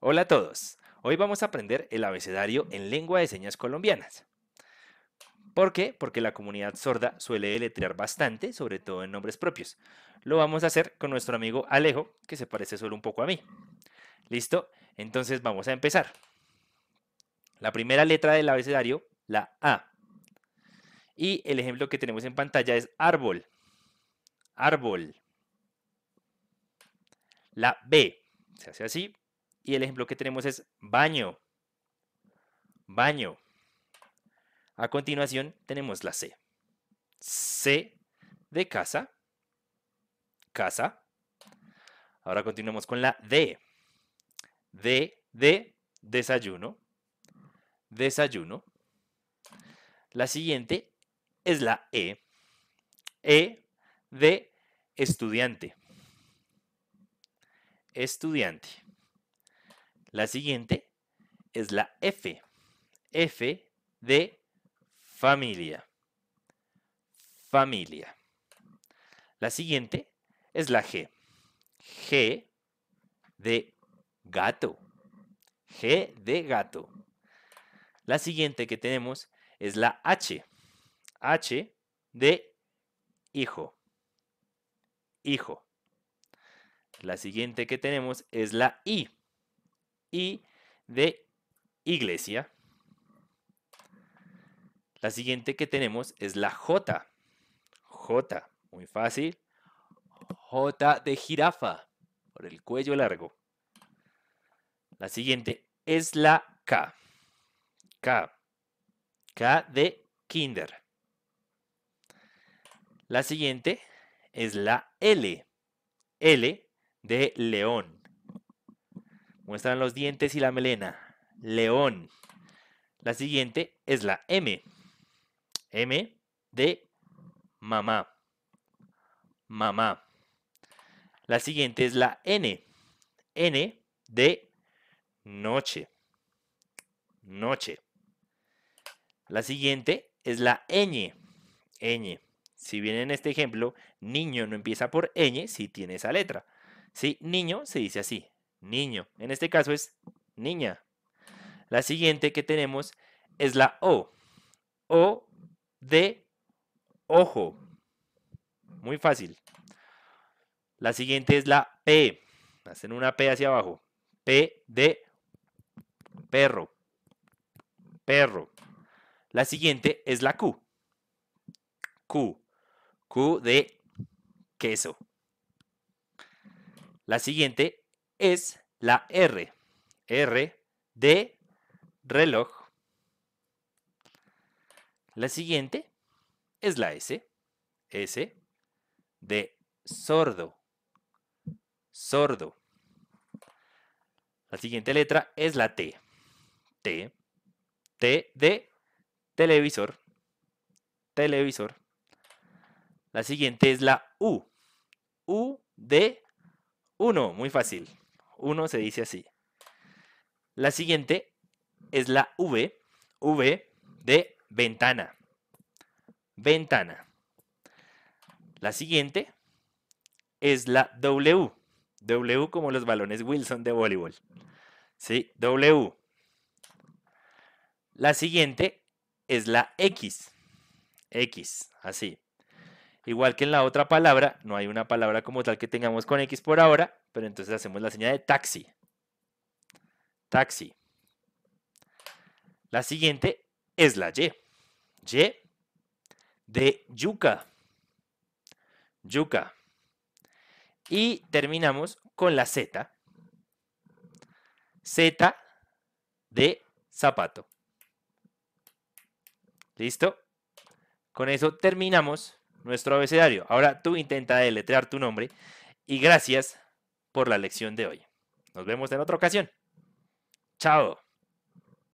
Hola a todos. Hoy vamos a aprender el abecedario en lengua de señas colombianas. ¿Por qué? Porque la comunidad sorda suele deletrear bastante, sobre todo en nombres propios. Lo vamos a hacer con nuestro amigo Alejo, que se parece solo un poco a mí. ¿Listo? Entonces vamos a empezar. La primera letra del abecedario, la A. Y el ejemplo que tenemos en pantalla es árbol. Árbol. La B. Se hace así, y el ejemplo que tenemos es baño. Baño. A continuación tenemos la C. C de casa. Casa. Ahora continuamos con la D. D de desayuno. Desayuno. La siguiente es la E. E de estudiante. Estudiante. La siguiente es la F. F de familia. Familia. La siguiente es la G. G de gato. G de gato. La siguiente que tenemos es la H. H de hijo. Hijo. La siguiente que tenemos es la I y de iglesia. La siguiente que tenemos es la J. J, muy fácil. J de jirafa, por el cuello largo. La siguiente es la K. K. K de kinder. La siguiente es la L. L de león. Muestran los dientes y la melena. León. La siguiente es la M. M de mamá. Mamá. La siguiente es la N. N de noche. Noche. La siguiente es la ñ. ñ. Si bien en este ejemplo, niño no empieza por ñ, si tiene esa letra. Si niño se dice así niño. En este caso es niña. La siguiente que tenemos es la O. O de ojo. Muy fácil. La siguiente es la P. Hacen una P hacia abajo. P de perro. Perro. La siguiente es la Q. Q. Q de queso. La siguiente es la R. R de reloj. La siguiente es la S. S de sordo. Sordo. La siguiente letra es la T. T. T de televisor. Televisor. La siguiente es la U. U de uno, Muy fácil. Uno se dice así. La siguiente es la V, V de ventana. Ventana. La siguiente es la W, W como los balones Wilson de voleibol. Sí, W. La siguiente es la X. X, así. Igual que en la otra palabra, no hay una palabra como tal que tengamos con X por ahora, pero entonces hacemos la señal de taxi. Taxi. La siguiente es la Y. Y de yuca. Yuca. Y terminamos con la Z. Z de zapato. ¿Listo? Con eso terminamos nuestro abecedario. Ahora tú intenta deletrear tu nombre y gracias por la lección de hoy. Nos vemos en otra ocasión. Chao.